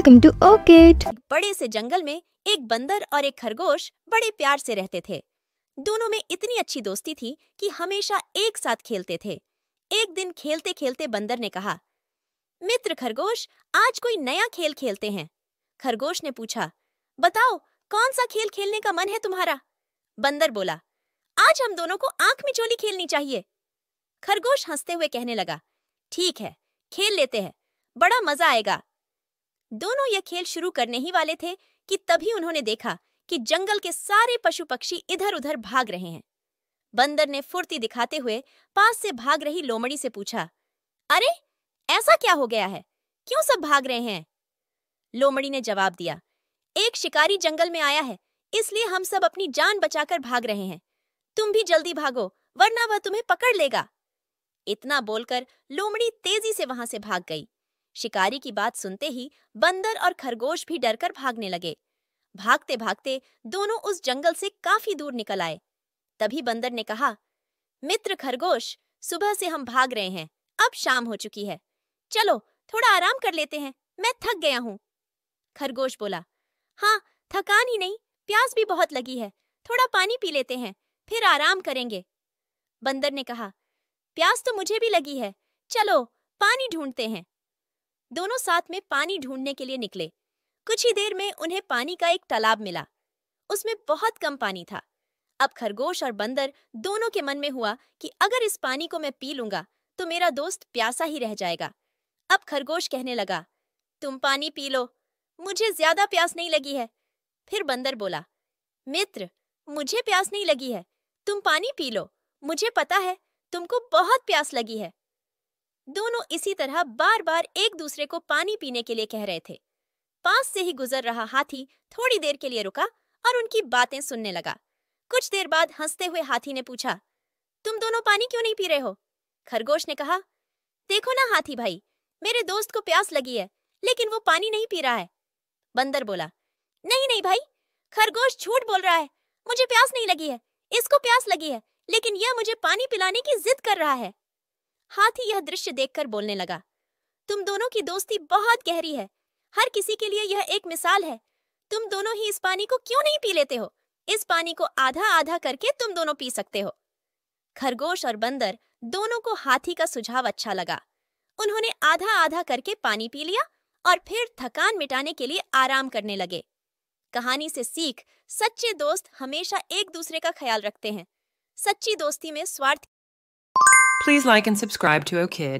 Welcome to ओकेट बड़े से जंगल में एक बंदर और एक खरगोश बड़े प्यार से रहते थे दोनों में इतनी अच्छी दोस्ती थी कि हमेशा एक साथ खेलते थे एक दिन खेलते खेलते बंदर ने कहा मित्र खरगोश आज कोई नया खेल खेलते हैं खरगोश ने पूछा बताओ कौन सा खेल खेलने का मन है तुम्हारा बंदर बोला आज हम दोनों को आंख में चोली खेलनी चाहिए खरगोश हंसते हुए कहने लगा ठीक है खेल लेते हैं बड़ा मजा आएगा दोनों यह खेल शुरू करने ही वाले थे कि तभी उन्होंने देखा कि जंगल के सारे पशु पक्षी इधर उधर भाग रहे हैं बंदर ने फुर्ती दिखाते हुए पास से भाग रही लोमड़ी से पूछा अरे ऐसा क्या हो गया है क्यों सब भाग रहे हैं लोमड़ी ने जवाब दिया एक शिकारी जंगल में आया है इसलिए हम सब अपनी जान बचाकर भाग रहे हैं तुम भी जल्दी भागो वरना वह तुम्हें पकड़ लेगा इतना बोलकर लोमड़ी तेजी से वहां से भाग गई शिकारी की बात सुनते ही बंदर और खरगोश भी डरकर भागने लगे भागते भागते दोनों उस जंगल से काफी दूर निकल आए तभी बंदर ने कहा मित्र खरगोश सुबह से हम भाग रहे हैं अब शाम हो चुकी है चलो थोड़ा आराम कर लेते हैं मैं थक गया हूँ खरगोश बोला हाँ थकान ही नहीं प्यास भी बहुत लगी है थोड़ा पानी पी लेते हैं फिर आराम करेंगे बंदर ने कहा प्यास तो मुझे भी लगी है चलो पानी ढूंढते हैं दोनों साथ में पानी ढूंढने के लिए निकले कुछ ही देर में उन्हें पानी का एक तालाब मिला उसमें बहुत कम पानी था अब खरगोश और बंदर दोनों के मन में हुआ कि अगर इस पानी को मैं पी लूंगा तो मेरा दोस्त प्यासा ही रह जाएगा अब खरगोश कहने लगा तुम पानी पी लो मुझे ज्यादा प्यास नहीं लगी है फिर बंदर बोला मित्र मुझे प्यास नहीं लगी है तुम पानी पी लो मुझे पता है तुमको बहुत प्यास लगी है दोनों इसी तरह बार बार एक दूसरे को पानी पीने के लिए कह रहे थे पास से ही गुजर रहा हाथी थोड़ी देर के लिए रुका और उनकी बातें सुनने लगा कुछ देर बाद हंसते हुए हाथी ने पूछा तुम दोनों पानी क्यों नहीं पी रहे हो खरगोश ने कहा देखो ना हाथी भाई मेरे दोस्त को प्यास लगी है लेकिन वो पानी नहीं पी रहा है बंदर बोला नहीं नहीं भाई खरगोश झूठ बोल रहा है मुझे प्यास नहीं लगी है इसको प्यास लगी है लेकिन यह मुझे पानी पिलाने की जिद कर रहा है हाथी यह दृश्य देखकर बोलने लगा तुम दोनों की दोस्ती बहुत गहरी है हर किसी के लिए यह एक मिसाल है तुम दोनों ही इस पानी को क्यों नहीं पी लेते हो इस पानी को आधा आधा करके तुम दोनों पी सकते हो खरगोश और बंदर दोनों को हाथी का सुझाव अच्छा लगा उन्होंने आधा आधा करके पानी पी लिया और फिर थकान मिटाने के लिए आराम करने लगे कहानी से सीख सच्चे दोस्त हमेशा एक दूसरे का ख्याल रखते हैं सच्ची दोस्ती में स्वार्थ Please like and subscribe to OKID.